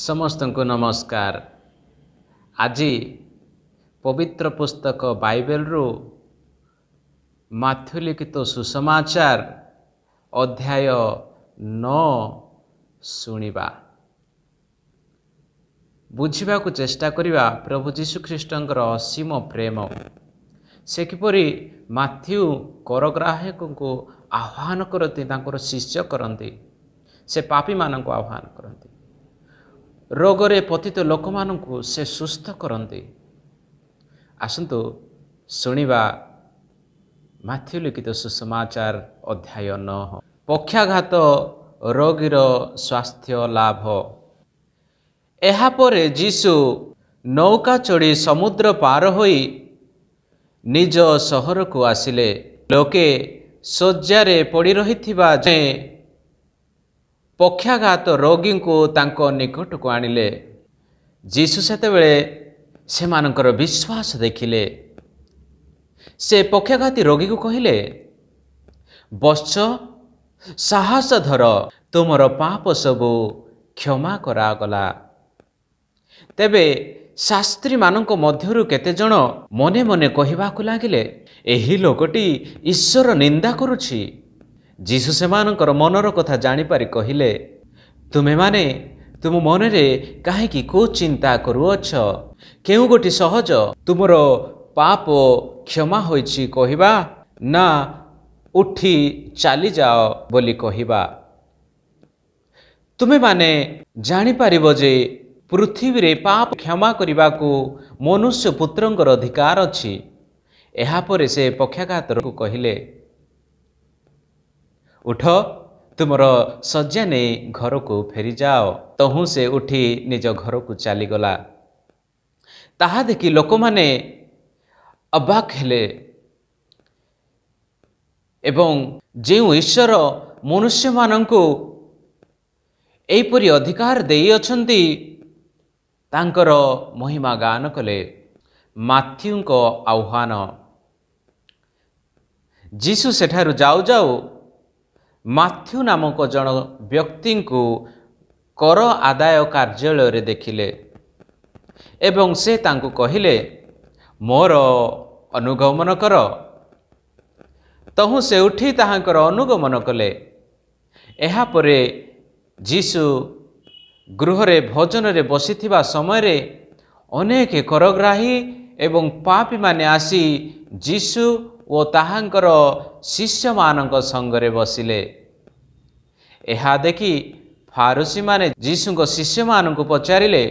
ସମସ୍ତଙ୍କୁ ନମସ୍କାର ଆଜି ପବିତ୍ର ପୁସ୍ତକ ବାଇବେଲରୁ ମାଥୁଲିଖିତ ସୁସମାଚାର ଅଧ୍ୟାୟ ନ ଶୁଣିବା ବୁଝିବାକୁ ଚେଷ୍ଟା କରିବା ପ୍ରଭୁ ଯୀଶୁଖ୍ରୀଷ୍ଟଙ୍କର ଅସୀମ ପ୍ରେମ ସେ କିପରି ମାଥ୍ୟୁ କରଗ୍ରାହକଙ୍କୁ ଆହ୍ୱାନ କରନ୍ତି ତାଙ୍କର ଶିଷ୍ୟ କରନ୍ତି ସେ ପାପୀମାନଙ୍କୁ ଆହ୍ୱାନ କରନ୍ତି ରୋଗରେ ପତିତ ଲୋକମାନଙ୍କୁ ସେ ସୁସ୍ଥ କରନ୍ତି ଆସନ୍ତୁ ଶୁଣିବା ମାଥ୍ୟୁ ଲିଖିତ ସୁସମାଚାର ଅଧ୍ୟାୟ ନ ପକ୍ଷାଘାତ ରୋଗୀର ସ୍ୱାସ୍ଥ୍ୟ ଲାଭ ଏହାପରେ ଯୀଶୁ ନୌକା ଚଢ଼ି ସମୁଦ୍ର ପାର ହୋଇ ନିଜ ସହରକୁ ଆସିଲେ ଲୋକେ ଶଯ୍ୟାରେ ପଡ଼ି ରହିଥିବା ଯେ ପକ୍ଷାଘାତ ରୋଗୀଙ୍କୁ ତାଙ୍କ ନିକଟକୁ ଆଣିଲେ ଯୀଶୁ ସେତେବେଳେ ସେମାନଙ୍କର ବିଶ୍ୱାସ ଦେଖିଲେ ସେ ପକ୍ଷାଘାତୀ ରୋଗୀକୁ କହିଲେ ବତ୍ସ ସାହସ ଧର ତୁମର ପାପ ସବୁ କ୍ଷମା କରାଗଲା ତେବେ ଶାସ୍ତ୍ରୀମାନଙ୍କ ମଧ୍ୟରୁ କେତେଜଣ ମନେ ମନେ କହିବାକୁ ଲାଗିଲେ ଏହି ଲୋକଟି ଈଶ୍ୱର ନିନ୍ଦା କରୁଛି ଯୀଶୁ ସେମାନଙ୍କର ମନର କଥା ଜାଣିପାରି କହିଲେ ତୁମେମାନେ ତୁମ ମନରେ କାହିଁକି କେଉଁ ଚିନ୍ତା କରୁଅଛ କେଉଁ ଗୋଟି ସହଜ ତୁମର ପାପ କ୍ଷମା ହୋଇଛି କହିବା ନା ଉଠି ଚାଲିଯାଅ ବୋଲି କହିବା ତୁମେମାନେ ଜାଣିପାରିବ ଯେ ପୃଥିବୀରେ ପାପ କ୍ଷମା କରିବାକୁ ମନୁଷ୍ୟ ପୁତ୍ରଙ୍କର ଅଧିକାର ଅଛି ଏହାପରେ ସେ ପକ୍ଷାଘାତରକୁ କହିଲେ ଉଠ ତୁମର ଶଯ୍ୟା ନେଇ ଘରକୁ ଫେରିଯାଅ ତହୁଁ ସେ ଉଠି ନିଜ ଘରକୁ ଚାଲିଗଲା ତାହା ଦେଖି ଲୋକମାନେ ଅବାକ୍ ହେଲେ ଏବଂ ଯେଉଁ ଈଶ୍ୱର ମନୁଷ୍ୟମାନଙ୍କୁ ଏହିପରି ଅଧିକାର ଦେଇଅଛନ୍ତି ତାଙ୍କର ମହିମା ଗାନ କଲେ ମାଥ୍ୟୁଙ୍କ ଆହ୍ୱାନ ଯୀଶୁ ସେଠାରୁ ଯାଉ ଯାଉ ମାଥ୍ୟୁ ନାମକ ଜଣେ ବ୍ୟକ୍ତିଙ୍କୁ କର ଆଦାୟ କାର୍ଯ୍ୟାଳୟରେ ଦେଖିଲେ ଏବଂ ସେ ତାଙ୍କୁ କହିଲେ ମୋର ଅନୁଗମନ କର ତହୁଁ ସେ ଉଠି ତାହାଙ୍କର ଅନୁଗମନ କଲେ ଏହାପରେ ଯୀଶୁ ଗୃହରେ ଭୋଜନରେ ବସିଥିବା ସମୟରେ ଅନେକ କରଗ୍ରାହୀ ଏବଂ ପାପୀମାନେ ଆସି ଯୀଶୁ ଓ ତାହାଙ୍କର ଶିଷ୍ୟମାନଙ୍କ ସଙ୍ଗରେ ବସିଲେ ଏହା ଦେଖି ଫାରୁସୀମାନେ ଯୀଶୁଙ୍କ ଶିଷ୍ୟମାନଙ୍କୁ ପଚାରିଲେ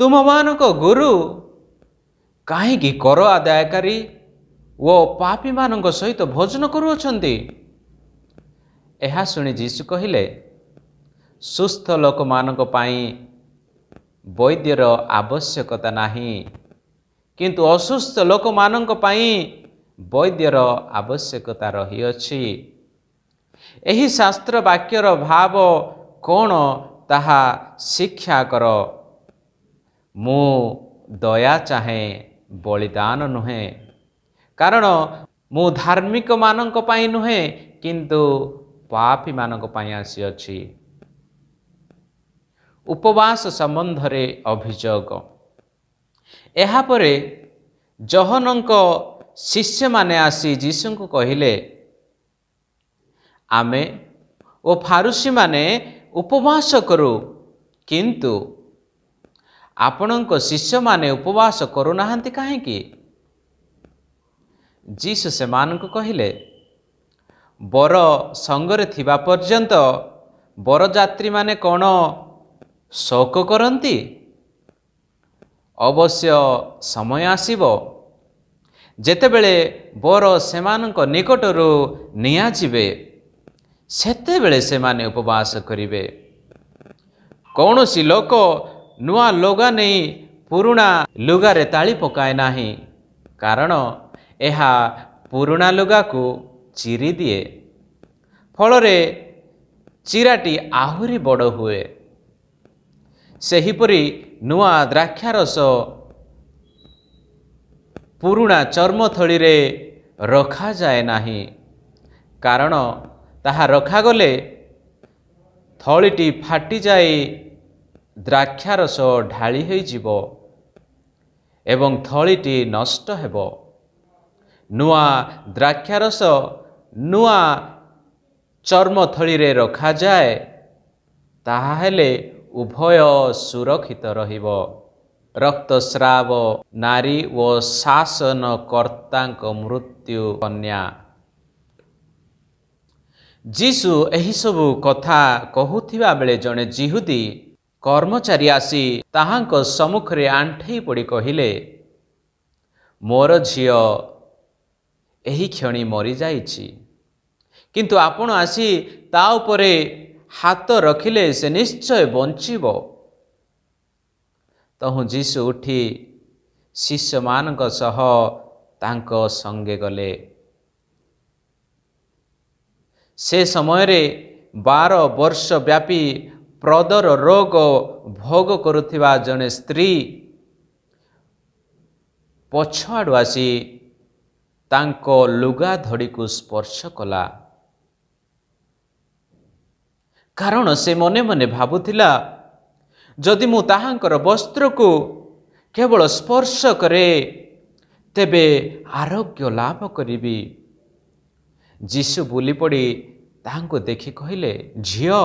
ତୁମମାନଙ୍କ ଗୁରୁ କାହିଁକି କର ଆଦାୟକାରୀ ଓ ପାପୀମାନଙ୍କ ସହିତ ଭୋଜନ କରୁଅଛନ୍ତି ଏହା ଶୁଣି ଯୀଶୁ କହିଲେ ସୁସ୍ଥ ଲୋକମାନଙ୍କ ପାଇଁ ବୈଦ୍ୟର ଆବଶ୍ୟକତା ନାହିଁ କିନ୍ତୁ ଅସୁସ୍ଥ ଲୋକମାନଙ୍କ ପାଇଁ ବୈଦ୍ୟର ଆବଶ୍ୟକତା ରହିଅଛି ଏହି ଶାସ୍ତ୍ର ବାକ୍ୟର ଭାବ କ'ଣ ତାହା ଶିକ୍ଷା କର ମୁଁ ଦୟା ଚାହେଁ ବଳିଦାନ ନୁହେଁ କାରଣ ମୁଁ ଧାର୍ମିକମାନଙ୍କ ପାଇଁ ନୁହେଁ କିନ୍ତୁ ପାପୀମାନଙ୍କ ପାଇଁ ଆସିଅଛି ଉପବାସ ସମ୍ବନ୍ଧରେ ଅଭିଯୋଗ ଏହାପରେ ଜହନଙ୍କ ଶିଷ୍ୟମାନେ ଆସି ଯୀଶୁଙ୍କୁ କହିଲେ ଆମେ ଓ ଫାରୁସିମାନେ ଉପବାସ କରୁ କିନ୍ତୁ ଆପଣଙ୍କ ଶିଷ୍ୟମାନେ ଉପବାସ କରୁନାହାନ୍ତି କାହିଁକି ଯୀଶୁ ସେମାନଙ୍କୁ କହିଲେ ବର ସଙ୍ଗରେ ଥିବା ପର୍ଯ୍ୟନ୍ତ ବରଯାତ୍ରୀମାନେ କ'ଣ ଶୋକ କରନ୍ତି ଅବଶ୍ୟ ସମୟ ଆସିବ ଯେତେବେଳେ ବର ସେମାନଙ୍କ ନିକଟରୁ ନିଆଯିବେ ସେତେବେଳେ ସେମାନେ ଉପବାସ କରିବେ କୌଣସି ଲୋକ ନୂଆ ଲୁଗା ନେଇ ପୁରୁଣା ଲୁଗାରେ ତାଳି ପକାଏ ନାହିଁ କାରଣ ଏହା ପୁରୁଣା ଲୁଗାକୁ ଚିରି ଦିଏ ଫଳରେ ଚିରାଟି ଆହୁରି ବଡ଼ ହୁଏ ସେହିପରି ନୂଆ ଦ୍ରାକ୍ଷାରସ ପୁରୁଣା ଚର୍ମଥଳିରେ ରଖାଯାଏ ନାହିଁ କାରଣ ତାହା ରଖାଗଲେ ଥଳିଟି ଫାଟିଯାଇ ଦ୍ରାକ୍ଷାରସ ଢାଳି ହୋଇଯିବ ଏବଂ ଥଳିଟି ନଷ୍ଟ ହେବ ନୂଆ ଦ୍ରାକ୍ଷାରସ ନୂଆ ଚର୍ମଥଳିରେ ରଖାଯାଏ ତାହା ହେଲେ ଉଭୟ ସୁରକ୍ଷିତ ରହିବ ରକ୍ତସ୍ରାବ ନାରୀ ଓ ଶାସନକର୍ତ୍ତାଙ୍କ ମୃତ୍ୟୁ କନ୍ୟା ଯୀଶୁ ଏହିସବୁ କଥା କହୁଥିବା ବେଳେ ଜଣେ ଜିହୁଦି କର୍ମଚାରୀ ଆସି ତାହାଙ୍କ ସମ୍ମୁଖରେ ଆଣ୍ଠେଇ ପଡ଼ି କହିଲେ ମୋର ଝିଅ ଏହି କ୍ଷଣି ମରିଯାଇଛି କିନ୍ତୁ ଆପଣ ଆସି ତା ଉପରେ ହାତ ରଖିଲେ ସେ ନିଶ୍ଚୟ ବଞ୍ଚିବ ତହୁଁ ଯୀଶୁ ଉଠି ଶିଷ୍ୟମାନଙ୍କ ସହ ତାଙ୍କ ସଙ୍ଗେ ଗଲେ ସେ ସମୟରେ ବାର ବର୍ଷ ବ୍ୟାପୀ ପ୍ରଦର ରୋଗ ଭୋଗ କରୁଥିବା ଜଣେ ସ୍ତ୍ରୀ ପଛଆଡ଼ୁ ଆସି ତାଙ୍କ ଲୁଗା ଧଡ଼ିକୁ ସ୍ପର୍ଶ କଲା କାରଣ ସେ ମନେ ମନେ ଭାବୁଥିଲା ଯଦି ମୁଁ ତାହାଙ୍କର ବସ୍ତ୍ରକୁ କେବଳ ସ୍ପର୍ଶ କରେ ତେବେ ଆରୋଗ୍ୟ ଲାଭ କରିବି ଯୀଶୁ ବୁଲି ପଡ଼ି ତାହାଙ୍କୁ ଦେଖି କହିଲେ ଝିଅ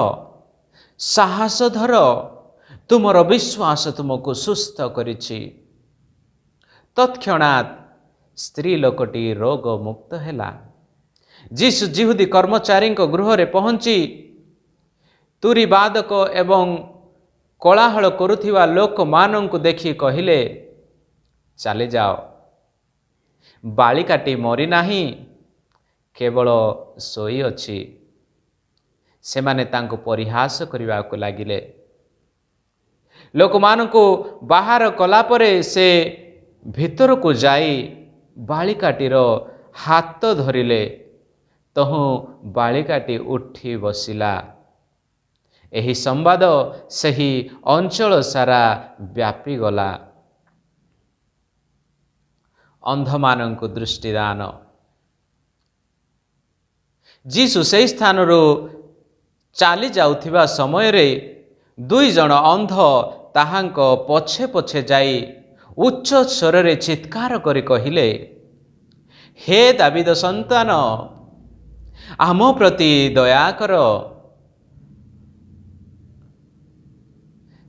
ସାହସ ଧର ତୁମର ବିଶ୍ୱାସ ତୁମକୁ ସୁସ୍ଥ କରିଛି ତତ୍କ୍ଷଣାତ୍ ସ୍ତ୍ରୀ ଲୋକଟି ରୋଗ ମୁକ୍ତ ହେଲା ଯିଶୁ ଜିହୁଦୀ କର୍ମଚାରୀଙ୍କ ଗୃହରେ ପହଞ୍ଚି ତୁରି ବାଦକ ଏବଂ କଳାହଳ କରୁଥିବା ଲୋକମାନଙ୍କୁ ଦେଖି କହିଲେ ଚାଲିଯାଅ ବାଳିକାଟି ମରିନାହିଁ କେବଳ ଶୋଇଅଛି ସେମାନେ ତାଙ୍କୁ ପରିହାସ କରିବାକୁ ଲାଗିଲେ ଲୋକମାନଙ୍କୁ ବାହାର କଲାପରେ ସେ ଭିତରକୁ ଯାଇ ବାଳିକାଟିର ହାତ ଧରିଲେ ତହୁଁ ବାଳିକାଟି ଉଠି ବସିଲା ଏହି ସମ୍ବାଦ ସେହି ଅଞ୍ଚଳ ସାରା ବ୍ୟାପିଗଲା ଅନ୍ଧମାନଙ୍କୁ ଦୃଷ୍ଟିଦାନ ଯିଶୁ ସେହି ସ୍ଥାନରୁ ଚାଲି ଯାଉଥିବା ସମୟରେ ଦୁଇଜଣ ଅନ୍ଧ ତାହାଙ୍କ ପଛେ ପଛେ ଯାଇ ଉଚ୍ଚ ସ୍ୱରରେ ଚିତ୍କାର କରି କହିଲେ ହେ ଦାବିଦ ସନ୍ତାନ ଆମ ପ୍ରତି ଦୟାକର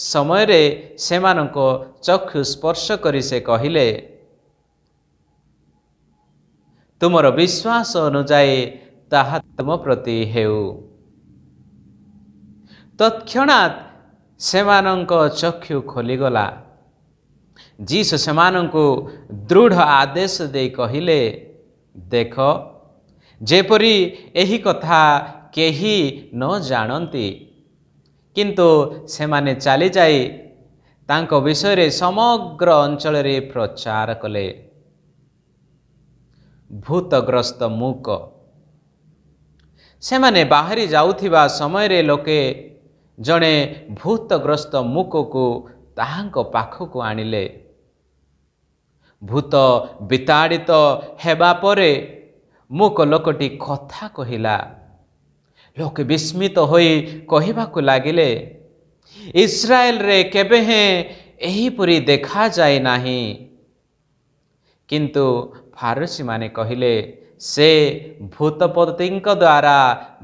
ସମୟରେ ସେମାନଙ୍କ ଚକ୍ଷୁ ସ୍ପର୍ଶ କରି ସେ କହିଲେ ତୁମର ବିଶ୍ୱାସ ଅନୁଯାୟୀ ତାହା ତୁମ ପ୍ରତି ହେଉ ତତ୍କ୍ଷଣାତ୍ ସେମାନଙ୍କ ଚକ୍ଷୁ ଖୋଲିଗଲା ଯିଶୁ ସେମାନଙ୍କୁ ଦୃଢ଼ ଆଦେଶ ଦେଇ କହିଲେ ଦେଖ ଯେପରି ଏହି କଥା କେହି ନ ଜାଣନ୍ତି କିନ୍ତୁ ସେମାନେ ଚାଲିଯାଇ ତାଙ୍କ ବିଷୟରେ ସମଗ୍ର ଅଞ୍ଚଳରେ ପ୍ରଚାର କଲେ ଭୂତଗ୍ରସ୍ତ ମୁକ ସେମାନେ ବାହାରି ଯାଉଥିବା ସମୟରେ ଲୋକେ ଜଣେ ଭୂତଗ୍ରସ୍ତ ମୁକକୁ ତାହାଙ୍କ ପାଖକୁ ଆଣିଲେ ଭୂତ ବିତାଡ଼ିତ ହେବା ପରେ ମୁକ ଲୋକଟି କଥା କହିଲା ଲୋକେ ବିସ୍ମିତ ହୋଇ କହିବାକୁ ଲାଗିଲେ ଇସ୍ରାଏଲରେ କେବେ ହେଁ ଏହିପରି ଦେଖାଯାଏ ନାହିଁ କିନ୍ତୁ ଫାରୁସୀମାନେ କହିଲେ ସେ ଭୂତପତିଙ୍କ ଦ୍ୱାରା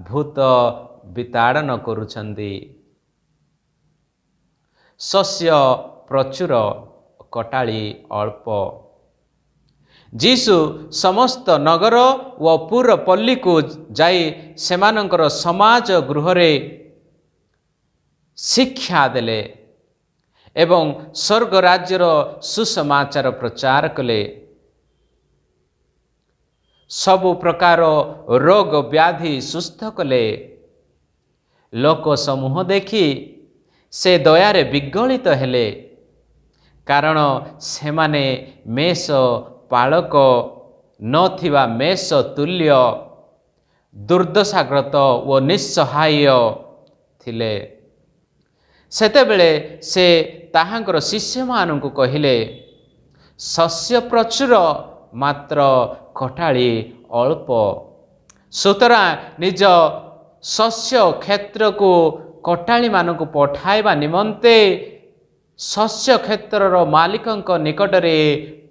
ଭୂତ ବିତାଡ଼ନ କରୁଛନ୍ତି ଶସ୍ୟ ପ୍ରଚୁର କଟାଳୀ ଅଳ୍ପ ଯୀଶୁ ସମସ୍ତ ନଗର ଓ ପୁର ପଲ୍ଲୀକୁ ଯାଇ ସେମାନଙ୍କର ସମାଜ ଗୃହରେ ଶିକ୍ଷା ଦେଲେ ଏବଂ ସ୍ୱର୍ଗ ରାଜ୍ୟର ସୁସମାଚାର ପ୍ରଚାର କଲେ ସବୁ ପ୍ରକାର ରୋଗ ବ୍ୟାଧି ସୁସ୍ଥ କଲେ ଲୋକ ସମୂହ ଦେଖି ସେ ଦୟାରେ ବିଗଳିତ ହେଲେ କାରଣ ସେମାନେ ମେଷ ପାଳକ ନଥିବା ମେଷ ତୁଲ୍ୟ ଦୁର୍ଦ୍ଦଶାଗ୍ରତ ଓ ନିଃସହାୟ ଥିଲେ ସେତେବେଳେ ସେ ତାହାଙ୍କର ଶିଷ୍ୟମାନଙ୍କୁ କହିଲେ ଶସ୍ୟ ପ୍ରଚୁର ମାତ୍ର ଖଟାଳି ଅଳ୍ପ ସୁତରାଂ ନିଜ ଶସ୍ୟ କ୍ଷେତ୍ରକୁ କଟାଳିମାନଙ୍କୁ ପଠାଇବା ନିମନ୍ତେ ଶସ୍ୟ କ୍ଷେତ୍ରର ମାଲିକଙ୍କ ନିକଟରେ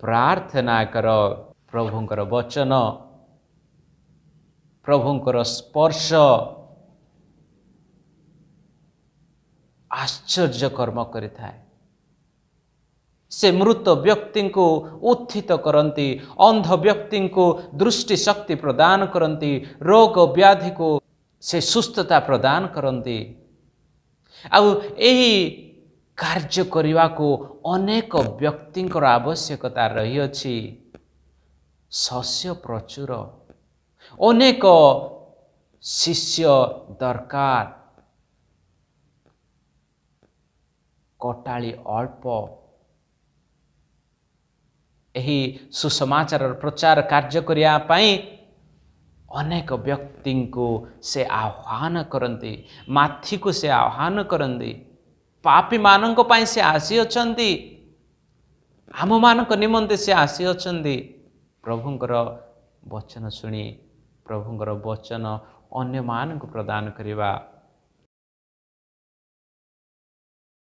ପ୍ରାର୍ଥନା କର ପ୍ରଭୁଙ୍କର ବଚନ ପ୍ରଭୁଙ୍କର ସ୍ପର୍ଶ ଆଶ୍ଚର୍ଯ୍ୟ କର୍ମ କରିଥାଏ ସେ ମୃତ ବ୍ୟକ୍ତିଙ୍କୁ ଉତ୍ଥିତ କରନ୍ତି ଅନ୍ଧ ବ୍ୟକ୍ତିଙ୍କୁ ଦୃଷ୍ଟିଶକ୍ତି ପ୍ରଦାନ କରନ୍ତି ରୋଗ ବ୍ୟାଧିକୁ ସେ ସୁସ୍ଥତା ପ୍ରଦାନ କରନ୍ତି ଆଉ ଏହି କାର୍ଯ୍ୟ କରିବାକୁ ଅନେକ ବ୍ୟକ୍ତିଙ୍କର ଆବଶ୍ୟକତା ରହିଅଛି ଶସ୍ୟ ପ୍ରଚୁର ଅନେକ ଶିଷ୍ୟ ଦରକାର କଟାଳି ଅଳ୍ପ ଏହି ସୁସମାଚାରର ପ୍ରଚାର କାର୍ଯ୍ୟ କରିବା ପାଇଁ ଅନେକ ବ୍ୟକ୍ତିଙ୍କୁ ସେ ଆହ୍ୱାନ କରନ୍ତି ମାଥିକୁ ସେ ଆହ୍ୱାନ କରନ୍ତି ପାପୀମାନଙ୍କ ପାଇଁ ସେ ଆସିଅଛନ୍ତି ଆମମାନଙ୍କ ନିମନ୍ତେ ସେ ଆସିଅଛନ୍ତି ପ୍ରଭୁଙ୍କର ବଚନ ଶୁଣି ପ୍ରଭୁଙ୍କର ବଚନ ଅନ୍ୟମାନଙ୍କୁ ପ୍ରଦାନ କରିବା